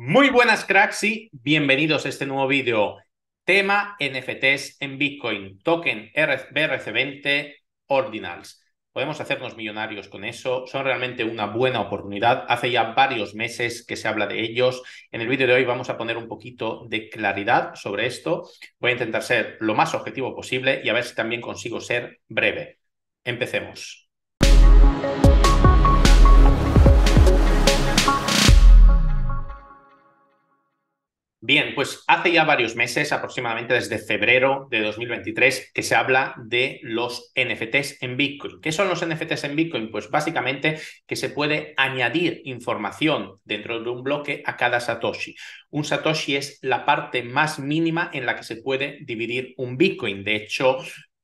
Muy buenas cracks y bienvenidos a este nuevo vídeo. Tema NFTs en Bitcoin, token BRC20 Ordinals. Podemos hacernos millonarios con eso, son realmente una buena oportunidad. Hace ya varios meses que se habla de ellos. En el vídeo de hoy vamos a poner un poquito de claridad sobre esto. Voy a intentar ser lo más objetivo posible y a ver si también consigo ser breve. Empecemos. Bien, pues hace ya varios meses, aproximadamente desde febrero de 2023, que se habla de los NFTs en Bitcoin. ¿Qué son los NFTs en Bitcoin? Pues básicamente que se puede añadir información dentro de un bloque a cada Satoshi. Un Satoshi es la parte más mínima en la que se puede dividir un Bitcoin. De hecho,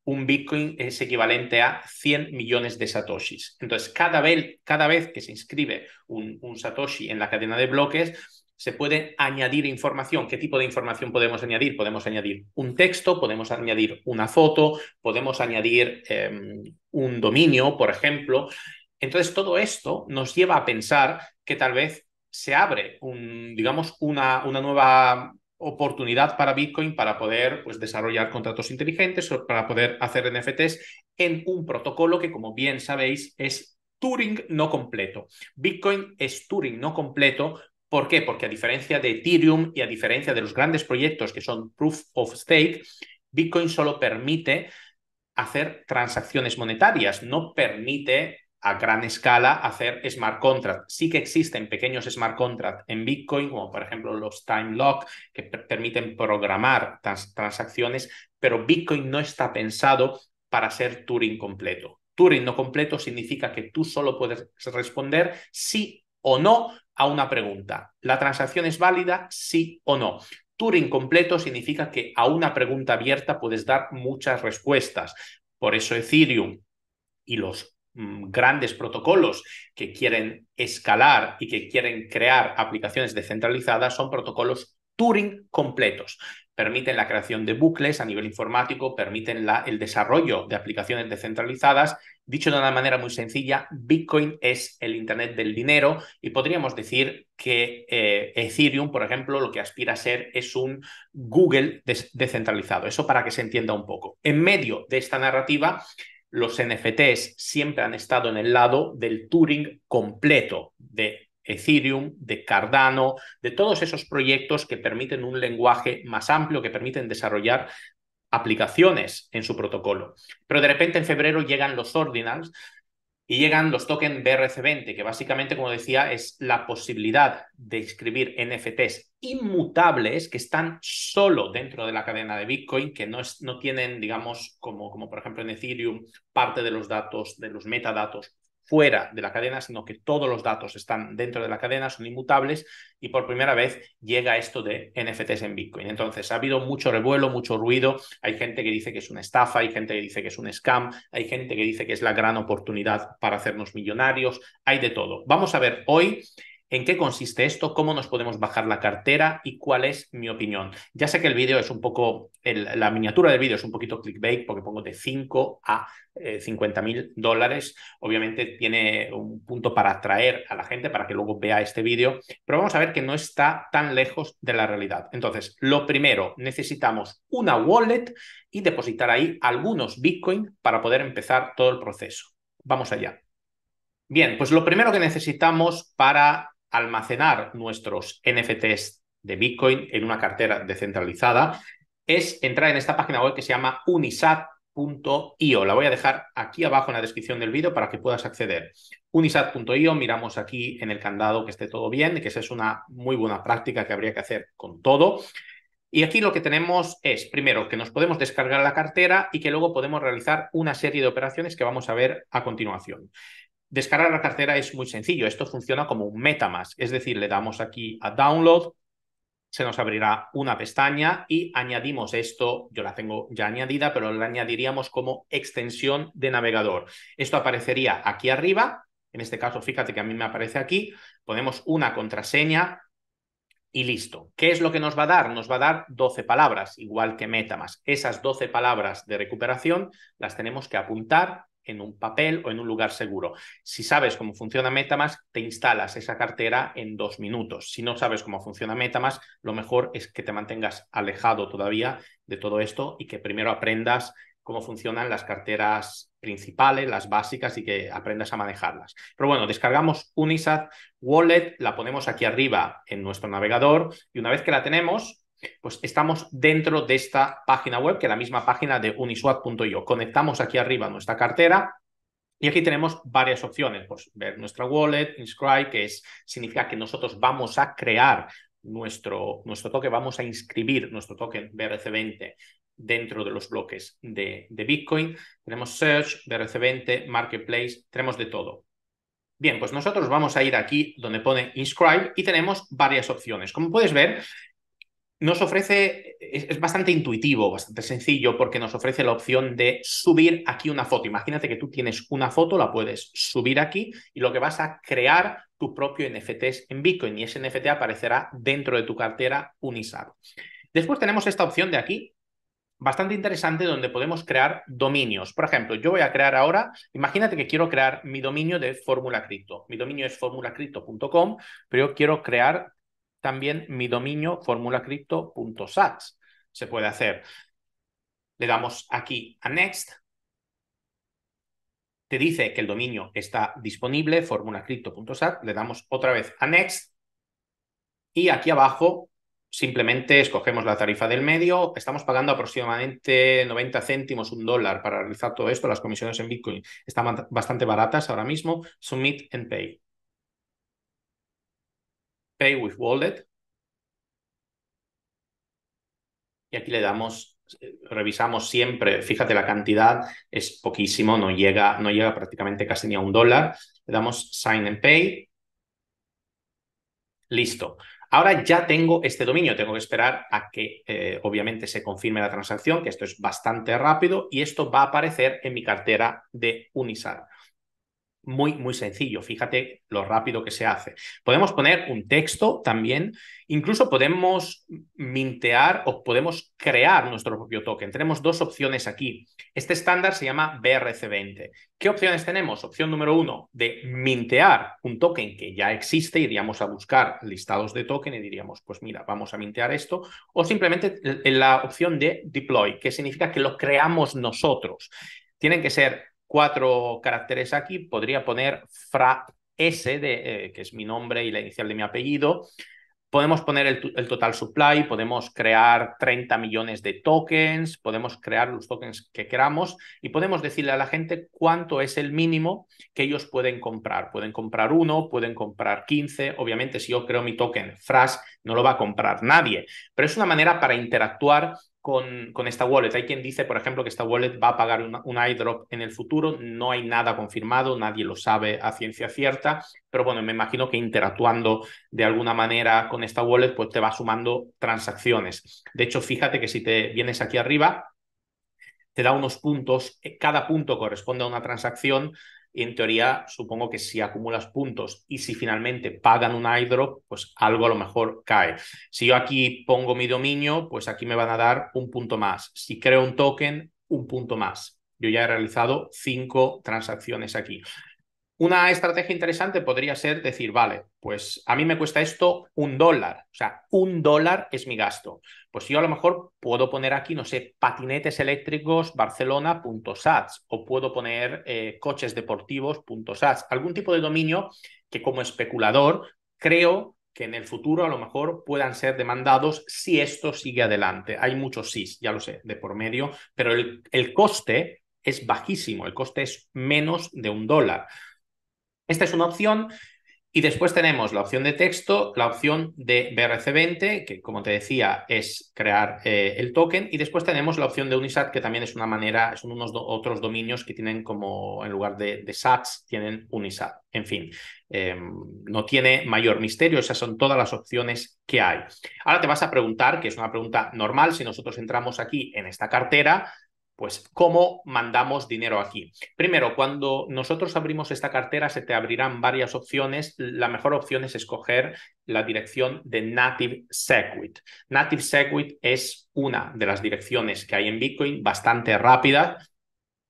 un Bitcoin es equivalente a 100 millones de satoshis. Entonces, cada vez, que se inscribe un satoshi en la cadena de bloques, se puede añadir información. ¿Qué tipo de información podemos añadir? Podemos añadir un texto, podemos añadir una foto, podemos añadir em, un dominio, por ejemplo. Entonces, todo esto nos lleva a pensar que tal vez se abre, un, digamos, una, una nueva oportunidad para Bitcoin para poder pues, desarrollar contratos inteligentes o para poder hacer NFTs en un protocolo que, como bien sabéis, es Turing no completo. Bitcoin es Turing no completo ¿Por qué? Porque a diferencia de Ethereum y a diferencia de los grandes proyectos que son proof of stake, Bitcoin solo permite hacer transacciones monetarias, no permite a gran escala hacer smart contract. Sí que existen pequeños smart contracts en Bitcoin, como por ejemplo los time lock, que permiten programar transacciones, pero Bitcoin no está pensado para ser Turing completo. Turing no completo significa que tú solo puedes responder sí o no a una pregunta. ¿La transacción es válida? Sí o no. Turing completo significa que a una pregunta abierta puedes dar muchas respuestas. Por eso Ethereum y los mm, grandes protocolos que quieren escalar y que quieren crear aplicaciones descentralizadas son protocolos Turing completos permiten la creación de bucles a nivel informático, permiten el desarrollo de aplicaciones descentralizadas. Dicho de una manera muy sencilla, Bitcoin es el Internet del dinero y podríamos decir que eh, Ethereum, por ejemplo, lo que aspira a ser es un Google descentralizado. Eso para que se entienda un poco. En medio de esta narrativa, los NFTs siempre han estado en el lado del Turing completo, de Ethereum, de Cardano, de todos esos proyectos que permiten un lenguaje más amplio, que permiten desarrollar aplicaciones en su protocolo. Pero de repente en febrero llegan los ordinals y llegan los tokens BRC20, que básicamente, como decía, es la posibilidad de escribir NFTs inmutables que están solo dentro de la cadena de Bitcoin, que no, es, no tienen, digamos, como, como por ejemplo en Ethereum, parte de los datos, de los metadatos fuera de la cadena, sino que todos los datos están dentro de la cadena, son inmutables y por primera vez llega esto de NFTs en Bitcoin. Entonces ha habido mucho revuelo, mucho ruido, hay gente que dice que es una estafa, hay gente que dice que es un scam, hay gente que dice que es la gran oportunidad para hacernos millonarios, hay de todo. Vamos a ver hoy en qué consiste esto, cómo nos podemos bajar la cartera y cuál es mi opinión. Ya sé que el vídeo es un poco, la miniatura del vídeo es un poquito clickbait porque pongo de 5 a 50.000 eh, mil dólares. Obviamente tiene un punto para atraer a la gente para que luego vea este vídeo, pero vamos a ver que no está tan lejos de la realidad. Entonces, lo primero, necesitamos una wallet y depositar ahí algunos Bitcoin para poder empezar todo el proceso. Vamos allá. Bien, pues lo primero que necesitamos para almacenar nuestros NFTs de Bitcoin en una cartera descentralizada es entrar en esta página web que se llama unisat.io. La voy a dejar aquí abajo en la descripción del vídeo para que puedas acceder. Unisat.io, miramos aquí en el candado que esté todo bien, que esa es una muy buena práctica que habría que hacer con todo. Y aquí lo que tenemos es, primero, que nos podemos descargar la cartera y que luego podemos realizar una serie de operaciones que vamos a ver a continuación. Descargar la cartera es muy sencillo. Esto funciona como un MetaMask. Es decir, le damos aquí a Download, se nos abrirá una pestaña y añadimos esto. Yo la tengo ya añadida, pero la añadiríamos como extensión de navegador. Esto aparecería aquí arriba. En este caso, fíjate que a mí me aparece aquí. Ponemos una contraseña y listo. ¿Qué es lo que nos va a dar? Nos va a dar 12 palabras, igual que MetaMask. Esas 12 palabras de recuperación las tenemos que apuntar en un papel o en un lugar seguro. Si sabes cómo funciona Metamask, te instalas esa cartera en dos minutos. Si no sabes cómo funciona Metamask, lo mejor es que te mantengas alejado todavía de todo esto y que primero aprendas cómo funcionan las carteras principales, las básicas y que aprendas a manejarlas. Pero bueno, descargamos Unisat Wallet, la ponemos aquí arriba en nuestro navegador y una vez que la tenemos, pues estamos dentro de esta página web, que es la misma página de uniswap.io. Conectamos aquí arriba nuestra cartera y aquí tenemos varias opciones. Pues ver nuestra wallet, inscribe, que es, significa que nosotros vamos a crear nuestro, nuestro token, vamos a inscribir nuestro token BRC20 dentro de los bloques de, de, Bitcoin. Tenemos Search, BRC20, Marketplace, tenemos de todo. Bien, pues nosotros vamos a ir aquí donde pone Inscribe y tenemos varias opciones. Como puedes ver, nos ofrece, es, bastante intuitivo, bastante sencillo, porque nos ofrece la opción de subir aquí una foto. Imagínate que tú tienes una foto, la puedes subir aquí y lo que vas a crear tu propio NFT en Bitcoin y ese NFT aparecerá dentro de tu cartera Unisar. Después tenemos esta opción de aquí, bastante interesante, donde podemos crear dominios. Por ejemplo, yo voy a crear ahora, imagínate que quiero crear mi dominio de Fórmula Cripto. Mi dominio es formulacripto.com, pero yo quiero crear también mi dominio formulacripto.sats. Se puede hacer. Le damos aquí a Next. Te dice que el dominio está disponible, formulacrypto.sat. Le damos otra vez a Next. Y aquí abajo simplemente escogemos la tarifa del medio. Estamos pagando aproximadamente 90 céntimos, un dólar para realizar todo esto. Las comisiones en Bitcoin están bastante baratas ahora mismo. Submit and Pay. Pay with Wallet. Y aquí le damos, revisamos siempre, fíjate la cantidad, es poquísimo, no llega, no llega prácticamente casi ni a un dólar. Le damos Sign and Pay. Listo. Ahora ya tengo este dominio, tengo que esperar a que eh, obviamente se confirme la transacción, que esto es bastante rápido y esto va a aparecer en mi cartera de Unisar muy, muy sencillo. Fíjate lo rápido que se hace. Podemos poner un texto también, incluso podemos mintear o podemos crear nuestro propio token. Tenemos dos opciones aquí. Este estándar se llama BRC20. ¿Qué opciones tenemos? Opción número uno, de mintear un token que ya existe, iríamos a buscar listados de token y diríamos, pues mira, vamos a mintear esto, o simplemente la opción de deploy, que significa que lo creamos nosotros. Tienen que ser cuatro caracteres aquí, podría poner fra S, de, eh, que es mi nombre y la inicial de mi apellido. Podemos poner el, el, total supply, podemos crear 30 millones de tokens, podemos crear los tokens que queramos y podemos decirle a la gente cuánto es el mínimo que ellos pueden comprar. Pueden comprar uno, pueden comprar 15. Obviamente, si yo creo mi token FRAS, no lo va a comprar nadie, pero es una manera para interactuar con, esta wallet. Hay quien dice, por ejemplo, que esta wallet va a pagar un, airdrop iDrop en el futuro. No hay nada confirmado, nadie lo sabe a ciencia cierta, pero bueno, me imagino que interactuando de alguna manera con esta wallet, pues te va sumando transacciones. De hecho, fíjate que si te vienes aquí arriba, te da unos puntos, eh, cada punto corresponde a una transacción en teoría supongo que si acumulas puntos y si finalmente pagan un airdrop, pues algo a lo mejor cae. Si yo aquí pongo mi dominio, pues aquí me van a dar un punto más. Si creo un token, un punto más. Yo ya he realizado cinco transacciones aquí. Una estrategia interesante podría ser decir, vale, pues a mí me cuesta esto un dólar, o sea, un dólar es mi gasto. Pues yo a lo mejor puedo poner aquí, no sé, patinetes eléctricos barcelona.sats o puedo poner eh, coches deportivos.sats, algún tipo de dominio que como especulador creo que en el futuro a lo mejor puedan ser demandados si esto sigue adelante. Hay muchos sís ya lo sé, de por medio, pero el, el coste es bajísimo, el coste es menos de un dólar. Esta es una opción. Y después tenemos la opción de texto, la opción de BRC20, que como te decía es crear eh, el token, y después tenemos la opción de Unisat, que también es una manera, son unos otros dominios que tienen como en lugar de, SATs, tienen Unisat. En fin, em, no tiene mayor misterio, esas son todas las opciones que hay. Ahora te vas a preguntar, que es una pregunta normal, si nosotros entramos aquí en esta cartera, pues, ¿cómo mandamos dinero aquí? Primero, cuando nosotros abrimos esta cartera, se te abrirán varias opciones. La mejor opción es escoger la dirección de Native Segwit. Native Segwit es una de las direcciones que hay en Bitcoin, bastante rápida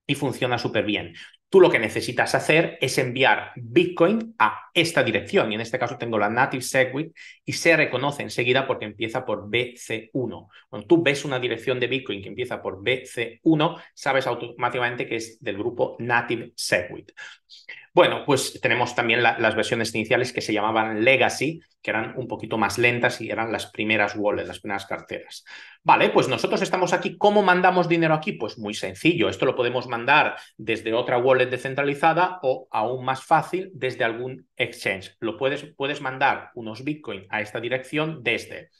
y funciona súper bien. Tú lo que necesitas hacer es enviar Bitcoin a esta dirección. Y en este caso tengo la native segwit y se reconoce enseguida porque empieza por BC1. Cuando tú ves una dirección de Bitcoin que empieza por BC1, sabes automáticamente que es del grupo native segwit. Bueno, pues tenemos también las versiones iniciales que se llamaban legacy, que eran un poquito más lentas y eran las primeras wallets, las primeras carteras. Vale, pues nosotros estamos aquí. ¿Cómo mandamos dinero aquí? Pues muy sencillo. Esto lo podemos mandar desde otra wallet descentralizada o aún más fácil desde algún exchange. Lo puedes, puedes mandar unos Bitcoin a esta dirección desde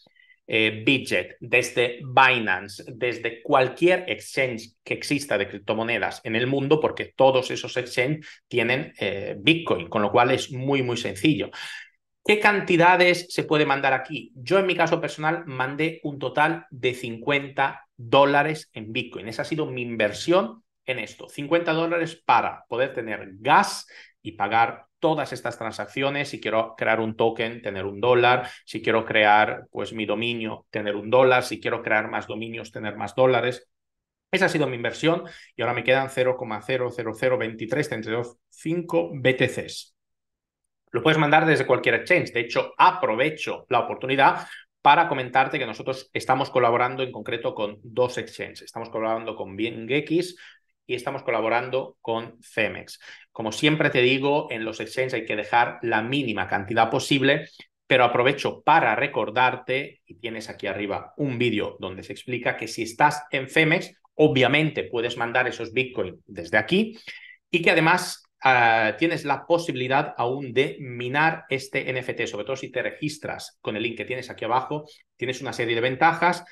eh, Bidget, desde Binance, desde cualquier exchange que exista de criptomonedas en el mundo, porque todos esos exchanges tienen eh, Bitcoin, con lo cual es muy, muy sencillo. ¿Qué cantidades se puede mandar aquí? Yo en mi caso personal mandé un total de 50 dólares en Bitcoin. Esa ha sido mi inversión en esto. 50 dólares para poder tener gas y pagar todas estas transacciones, si quiero crear un token, tener un dólar, si quiero crear pues mi dominio, tener un dólar, si quiero crear más dominios, tener más dólares. Esa ha sido mi inversión y ahora me quedan 0,0002335 BTCs. Lo puedes mandar desde cualquier exchange. De hecho, aprovecho la oportunidad para comentarte que nosotros estamos colaborando en concreto con dos exchanges. Estamos colaborando con BingX y estamos colaborando con Femex. Como siempre te digo, en los exchanges hay que dejar la mínima cantidad posible, pero aprovecho para recordarte, y tienes aquí arriba un vídeo donde se explica que si estás en Femex, obviamente puedes mandar esos Bitcoin desde aquí y que además tienes la posibilidad aún de minar este NFT, sobre todo si te registras con el link que tienes aquí abajo, tienes una serie de ventajas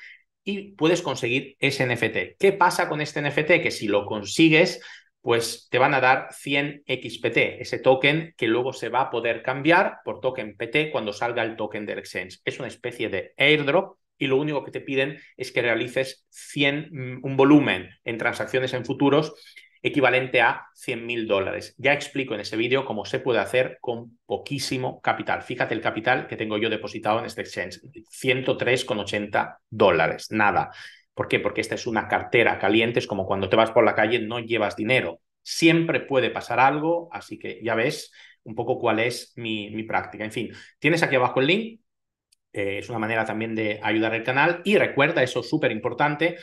y puedes conseguir ese NFT. ¿Qué pasa con este NFT? Que si lo consigues, pues te van a dar 100 XPT, ese token que luego se va a poder cambiar por token PT cuando salga el token de exchange. Es una especie de airdrop y lo único que te piden es que realices 100, un volumen en transacciones en futuros equivalente a 100 mil dólares. Ya explico en ese vídeo cómo se puede hacer con poquísimo capital. Fíjate el capital que tengo yo depositado en este exchange, 103,80 dólares, nada. ¿Por qué? Porque esta es una cartera caliente, es como cuando te vas por la calle, no llevas dinero. Siempre puede pasar algo, así que ya ves un poco cuál es mi, práctica. En fin, tienes aquí abajo el link, eh, es una manera también de ayudar al canal. Y recuerda, eso es súper importante,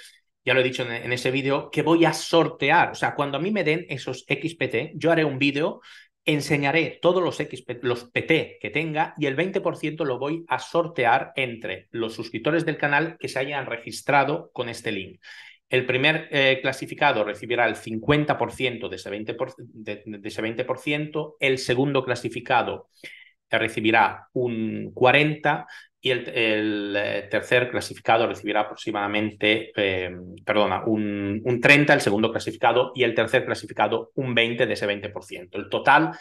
ya lo he dicho en, ese vídeo, que voy a sortear. O sea, cuando a mí me den esos XPT, yo haré un vídeo, enseñaré todos los XPT, los PT que tenga y el 20% lo voy a sortear entre los suscriptores del canal que se hayan registrado con este link. El primer eh, clasificado recibirá el 50% de ese, de ese 20%, el segundo clasificado eh, recibirá un 40%, y el, eh, tercer clasificado recibirá aproximadamente, eh, perdona, un, 30, el segundo clasificado, y el tercer clasificado un 20 de ese 20%. El total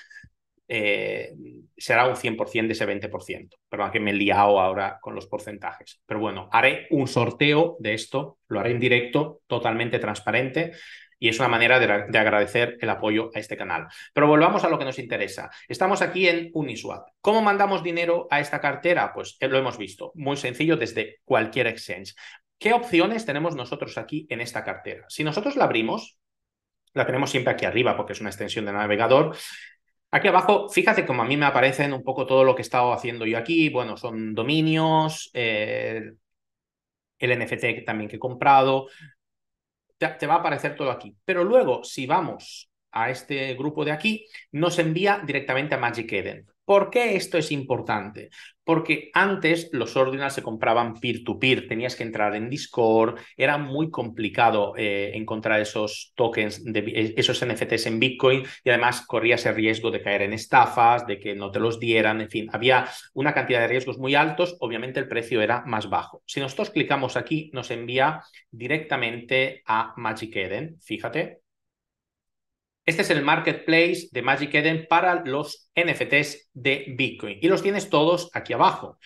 eh, será un 100% de ese 20%. perdona que me he liado ahora con los porcentajes. Pero bueno, haré un sorteo de esto, lo haré en directo, totalmente transparente y es una manera de, agradecer el apoyo a este canal. Pero volvamos a lo que nos interesa. Estamos aquí en Uniswap. ¿Cómo mandamos dinero a esta cartera? Pues eh, lo hemos visto, muy sencillo desde cualquier exchange. ¿Qué opciones tenemos nosotros aquí en esta cartera? Si nosotros la abrimos, la tenemos siempre aquí arriba porque es una extensión de navegador. Aquí abajo, fíjate como a mí me aparecen un poco todo lo que he estado haciendo yo aquí. Bueno, son dominios, eh, el NFT también que he comprado, te, va a aparecer todo aquí. Pero luego, si vamos a este grupo de aquí, nos envía directamente a Magic Eden. ¿Por qué esto es importante? Porque antes los ordinals se compraban peer-to-peer, tenías que entrar en Discord, era muy complicado eh, encontrar esos tokens, de, eh, esos NFTs en Bitcoin y además corrías el riesgo de caer en estafas, de que no te los dieran, en fin, había una cantidad de riesgos muy altos, obviamente el precio era más bajo. Si nosotros clicamos aquí, nos envía directamente a Magic Eden, fíjate, este es el marketplace de Magic Eden para los NFTs de Bitcoin. Y los tienes todos aquí abajo.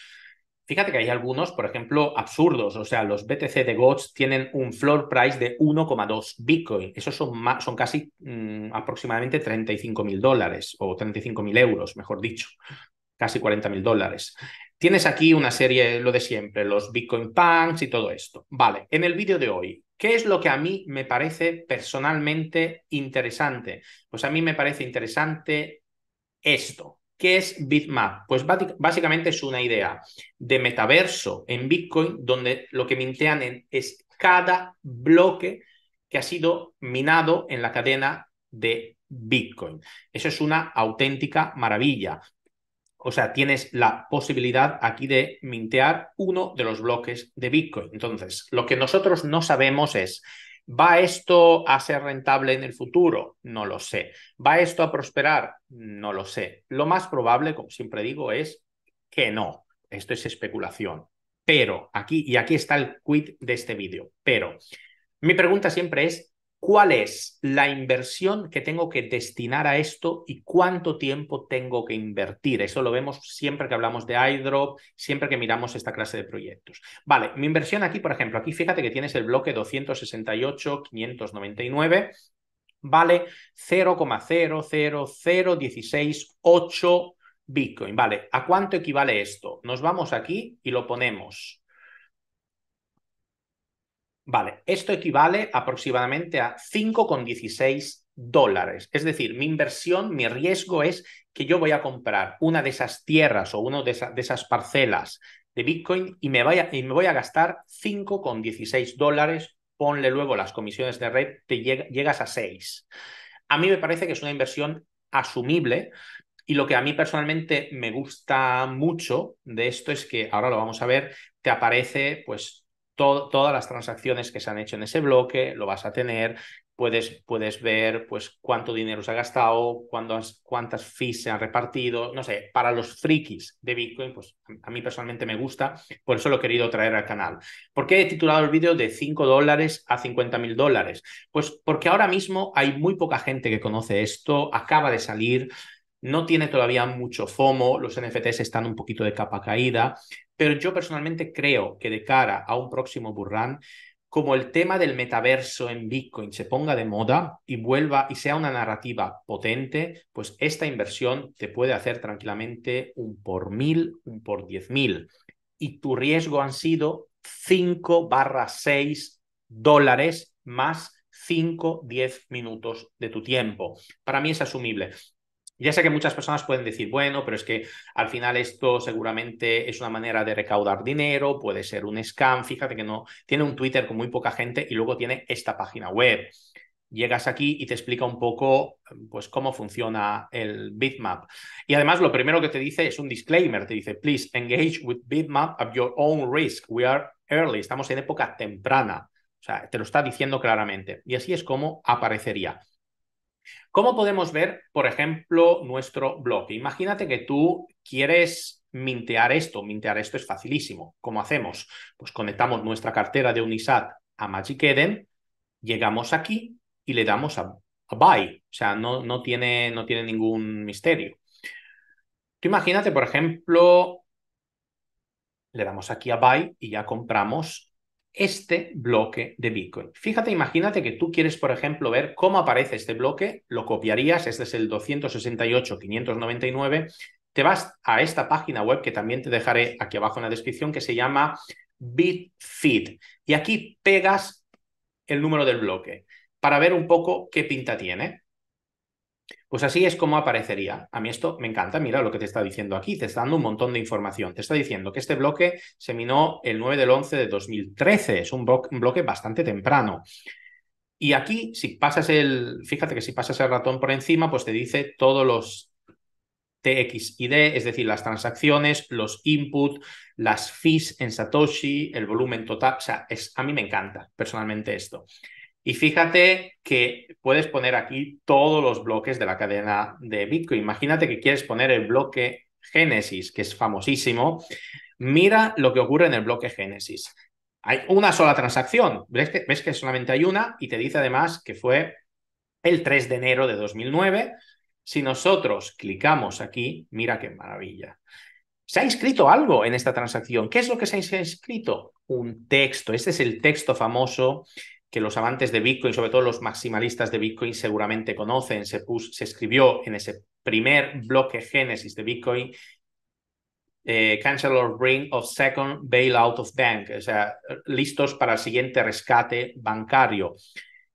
Fíjate que hay algunos, por ejemplo, absurdos. O sea, los BTC de Gods tienen un floor price de 1,2 Bitcoin. Esos son, son casi mm, aproximadamente 35 mil dólares o 35 mil euros, mejor dicho. Casi 40 mil dólares. Tienes aquí una serie, lo de siempre, los Bitcoin Punks y todo esto. Vale, en el vídeo de hoy, ¿Qué es lo que a mí me parece personalmente interesante? Pues a mí me parece interesante esto. ¿Qué es Bitmap? Pues básicamente es una idea de metaverso en Bitcoin donde lo que mintean es cada bloque que ha sido minado en la cadena de Bitcoin. Eso es una auténtica maravilla o sea, tienes la posibilidad aquí de mintear uno de los bloques de Bitcoin. Entonces, lo que nosotros no sabemos es, ¿va esto a ser rentable en el futuro? No lo sé. ¿Va esto a prosperar? No lo sé. Lo más probable, como siempre digo, es que no. Esto es especulación. Pero, aquí, y aquí está el quid de este vídeo, pero mi pregunta siempre es, cuál es la inversión que tengo que destinar a esto y cuánto tiempo tengo que invertir. Eso lo vemos siempre que hablamos de iDrop, siempre que miramos esta clase de proyectos. Vale, mi inversión aquí, por ejemplo, aquí fíjate que tienes el bloque 268, 599 vale 0,000168 Bitcoin. Vale, ¿a cuánto equivale esto? Nos vamos aquí y lo ponemos Vale, esto equivale aproximadamente a 5,16 dólares. Es decir, mi inversión, mi riesgo es que yo voy a comprar una de esas tierras o una de, esas parcelas de Bitcoin y me, vaya, y me voy a gastar 5,16 dólares. Ponle luego las comisiones de red, te llegas a 6. A mí me parece que es una inversión asumible, y lo que a mí personalmente me gusta mucho de esto es que, ahora lo vamos a ver, te aparece pues todas las transacciones que se han hecho en ese bloque, lo vas a tener, puedes, puedes ver pues, cuánto dinero se ha gastado, cuántas, cuántas fees se han repartido, no sé, para los frikis de Bitcoin, pues a mí personalmente me gusta, por eso lo he querido traer al canal. ¿Por qué he titulado el vídeo de 5 dólares a 50 mil dólares? Pues porque ahora mismo hay muy poca gente que conoce esto, acaba de salir, no tiene todavía mucho FOMO, los NFTs están un poquito de capa caída, pero yo personalmente creo que de cara a un próximo burrán, como el tema del metaverso en Bitcoin se ponga de moda y vuelva y sea una narrativa potente, pues esta inversión te puede hacer tranquilamente un por mil, un por diez mil. Y tu riesgo han sido 5 barra 6 dólares más 5, 10 minutos de tu tiempo. Para mí es asumible. Ya sé que muchas personas pueden decir, bueno, pero es que al final esto seguramente es una manera de recaudar dinero, puede ser un scam, fíjate que no, tiene un Twitter con muy poca gente y luego tiene esta página web. Llegas aquí y te explica un poco pues cómo funciona el bitmap. Y además lo primero que te dice es un disclaimer, te dice, "Please engage with bitmap at your own risk. We are early." Estamos en época temprana. O sea, te lo está diciendo claramente. Y así es como aparecería. ¿Cómo podemos ver, por ejemplo, nuestro blog? Imagínate que tú quieres mintear esto. Mintear esto es facilísimo. ¿Cómo hacemos? Pues conectamos nuestra cartera de Unisat a Magic Eden, llegamos aquí y le damos a, buy. O sea, no, no, tiene, no tiene ningún misterio. Tú imagínate, por ejemplo, le damos aquí a buy y ya compramos este bloque de Bitcoin. Fíjate, imagínate que tú quieres, por ejemplo, ver cómo aparece este bloque, lo copiarías, este es el 268-599, te vas a esta página web que también te dejaré aquí abajo en la descripción que se llama Bitfeed y aquí pegas el número del bloque para ver un poco qué pinta tiene. Pues así es como aparecería. A mí esto me encanta. Mira lo que te está diciendo aquí. Te está dando un montón de información. Te está diciendo que este bloque se minó el 9 del 11 de 2013. Es un, bloque bastante temprano. Y aquí, si pasas el, fíjate que si pasas el ratón por encima, pues te dice todos los TX y D, es decir, las transacciones, los input, las fees en Satoshi, el volumen total. O sea, a mí me encanta personalmente esto. Y fíjate que puedes poner aquí todos los bloques de la cadena de Bitcoin. Imagínate que quieres poner el bloque Génesis, que es famosísimo. Mira lo que ocurre en el bloque Génesis. Hay una sola transacción. ¿Ves que, ves que solamente hay una y te dice además que fue el 3 de enero de 2009. Si nosotros clicamos aquí, mira qué maravilla. Se ha inscrito algo en esta transacción. ¿Qué es lo que se ha inscrito? Un texto. Este es el texto famoso que los amantes de Bitcoin, sobre todo los maximalistas de Bitcoin, seguramente conocen. Se, escribió en ese primer bloque génesis de Bitcoin, eh, Cancel or Bring of Second Bailout of Bank, o sea, listos para el siguiente rescate bancario.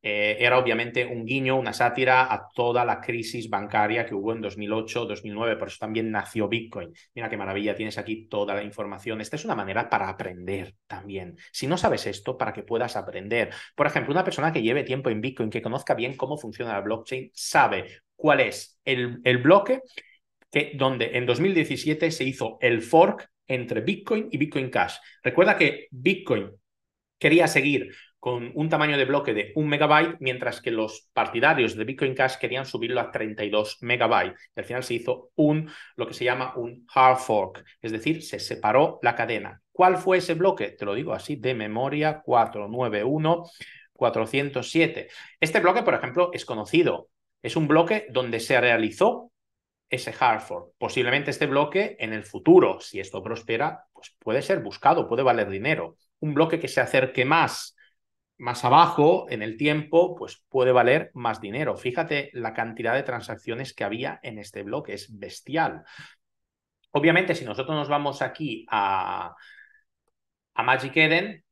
Eh, era obviamente un guiño, una sátira a toda la crisis bancaria que hubo en 2008, 2009, por eso también nació Bitcoin. Mira qué maravilla, tienes aquí toda la información. Esta es una manera para aprender también. Si no sabes esto, para que puedas aprender. Por ejemplo, una persona que lleve tiempo en Bitcoin, que conozca bien cómo funciona la blockchain, sabe cuál es el, bloque que, donde en 2017 se hizo el fork entre Bitcoin y Bitcoin Cash. Recuerda que Bitcoin quería seguir con un tamaño de bloque de un megabyte, mientras que los partidarios de Bitcoin Cash querían subirlo a 32 megabyte. al final se hizo un, lo que se llama un hard fork, es decir, se separó la cadena. ¿Cuál fue ese bloque? Te lo digo así, de memoria 491. 407. Este bloque, por ejemplo, es conocido. Es un bloque donde se realizó ese hard fork. Posiblemente este bloque en el futuro, si esto prospera, pues puede ser buscado, puede valer dinero. Un bloque que se acerque más más abajo en el tiempo, pues puede valer más dinero. Fíjate la cantidad de transacciones que había en este bloque, es bestial. Obviamente, si nosotros nos vamos aquí a, a Magic Eden,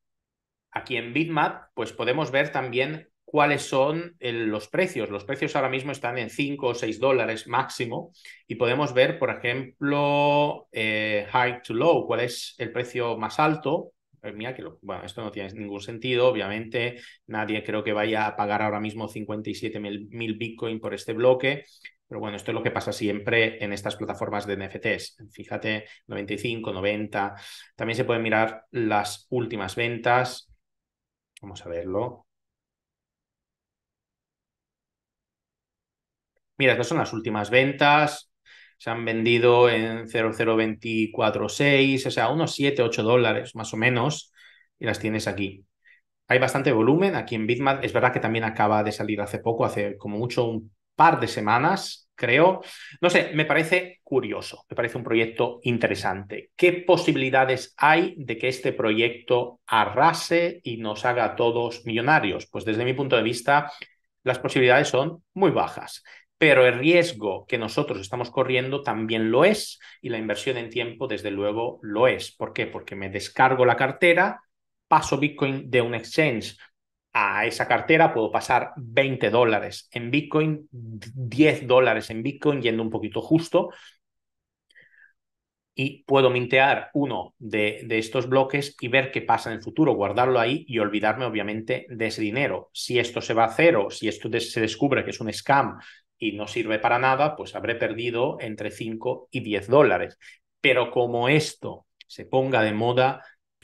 aquí en Bitmap, pues podemos ver también cuáles son eh, los precios. Los precios ahora mismo están en 5 o 6 dólares máximo y podemos ver, por ejemplo, eh, high to low, cuál es el precio más alto, eh, mira que bueno, esto no tiene ningún sentido, obviamente, nadie creo que vaya a pagar ahora mismo 57.000 mil Bitcoin por este bloque, pero bueno, esto es lo que pasa siempre en estas plataformas de NFTs. Fíjate, 95, 90. También se pueden mirar las últimas ventas. Vamos a verlo. Mira, estas son las últimas ventas se han vendido en 0,0246, o sea, unos 7, 8 dólares más o menos, y las tienes aquí. Hay bastante volumen aquí en Bitmap. Es verdad que también acaba de salir hace poco, hace como mucho un par de semanas, creo. No sé, me parece curioso, me parece un proyecto interesante. ¿Qué posibilidades hay de que este proyecto arrase y nos haga a todos millonarios? Pues desde mi punto de vista, las posibilidades son muy bajas pero el riesgo que nosotros estamos corriendo también lo es y la inversión en tiempo, desde luego, lo es. ¿Por qué? Porque me descargo la cartera, paso Bitcoin de un exchange a esa cartera, puedo pasar 20 dólares en Bitcoin, 10 dólares en Bitcoin, yendo un poquito justo. Y puedo mintear uno de, de estos bloques y ver qué pasa en el futuro, guardarlo ahí y olvidarme obviamente de ese dinero. Si esto se va a cero, si esto se descubre que es un scam, y no sirve para nada, pues habré perdido entre 5 y 10 dólares. Pero como esto se ponga de moda,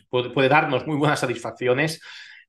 puede, darnos muy buenas satisfacciones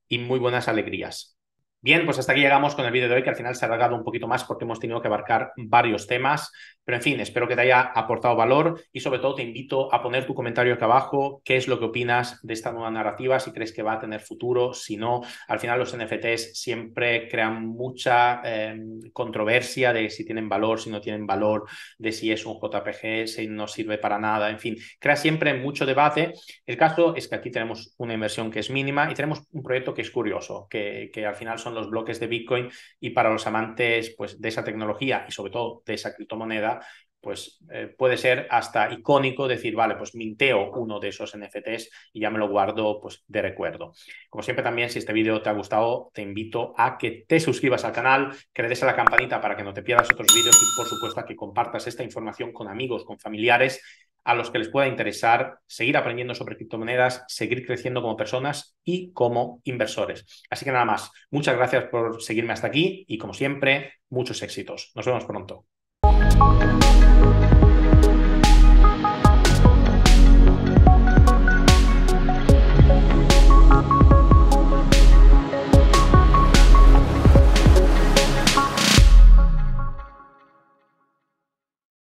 y muy buenas alegrías. Bien, pues hasta aquí llegamos con el vídeo de hoy, que al final se ha alargado un poquito más porque hemos tenido que abarcar varios temas. Pero en fin, espero que te haya aportado valor y sobre todo te invito a poner tu comentario aquí abajo, qué es lo que opinas de esta nueva narrativa, si crees que va a tener futuro, si no. Al final los NFTs siempre crean mucha em, controversia de si tienen valor, si no tienen valor, de si es un JPG, si no sirve para nada, en fin, crea siempre mucho debate. El caso es que aquí tenemos una inversión que es mínima y tenemos un proyecto que es curioso, que, que al final son los bloques de Bitcoin y para los amantes pues, de esa tecnología y sobre todo de esa criptomoneda, pues eh, puede ser hasta icónico decir, vale, pues minteo uno de esos NFTs y ya me lo guardo pues, de recuerdo. Como siempre también, si este vídeo te ha gustado, te invito a que te suscribas al canal, que le des a la campanita para que no te pierdas otros vídeos y por supuesto a que compartas esta información con amigos, con familiares a los que les pueda interesar seguir aprendiendo sobre criptomonedas, seguir creciendo como personas y como inversores. Así que nada más, muchas gracias por seguirme hasta aquí y como siempre, muchos éxitos. Nos vemos pronto. Thank you.